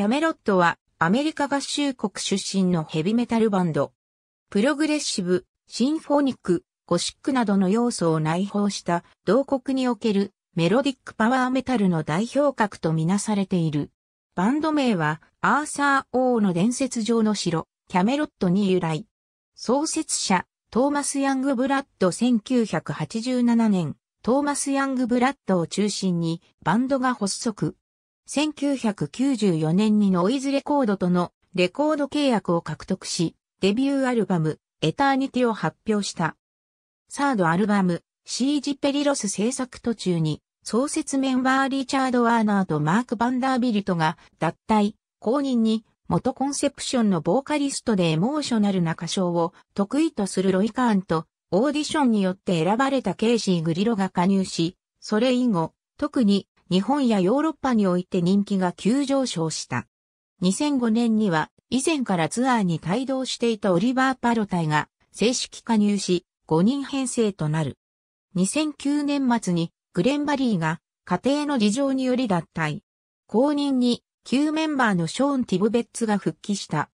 キャメロットはアメリカ合衆国出身のヘビメタルバンド。プログレッシブ、シンフォニック、ゴシックなどの要素を内包した同国におけるメロディックパワーメタルの代表格とみなされている。バンド名はアーサー王の伝説上の城、キャメロットに由来。創設者、トーマス・ヤング・ブラッド1987年、トーマス・ヤング・ブラッドを中心にバンドが発足。1994年にノイズレコードとのレコード契約を獲得し、デビューアルバム、エターニティを発表した。サードアルバム、シージ・ペリロス制作途中に、創設メンバーリーチャード・ワーナーとマーク・バンダービルトが脱退、公認に、元コンセプションのボーカリストでエモーショナルな歌唱を得意とするロイ・カーンと、オーディションによって選ばれたケイシー・グリロが加入し、それ以後、特に日本やヨーロッパにおいて人気が急上昇した。2005年には以前からツアーに帯同していたオリバー・パロ隊が正式加入し5人編成となる。2009年末にグレンバリーが家庭の事情により脱退。後任に旧メンバーのショーン・ティブベッツが復帰した。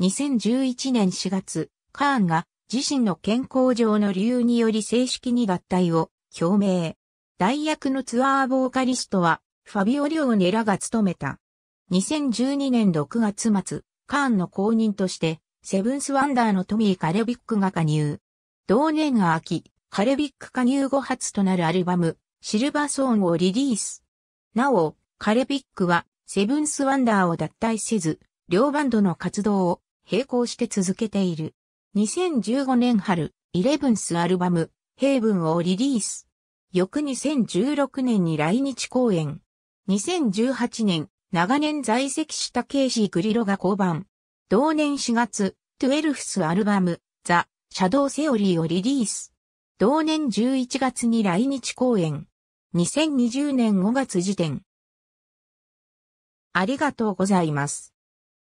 2011年4月、カーンが自身の健康上の理由により正式に脱退を表明。代役のツアーボーカリストは、ファビオ・リオーネらが務めた。2012年6月末、カーンの後任として、セブンスワンダーのトミー・カレビックが加入。同年秋、カレビック加入後初となるアルバム、シルバーソーンをリリース。なお、カレビックは、セブンスワンダーを脱退せず、両バンドの活動を並行して続けている。2015年春、イレブンスアルバム、ヘイブンをリリース。翌2016年に来日公演。2018年、長年在籍したケイシー・グリロが降板。同年4月、トゥエルフスアルバム、ザ・シャドウ・セオリーをリリース。同年11月に来日公演。2020年5月時点。ありがとうございます。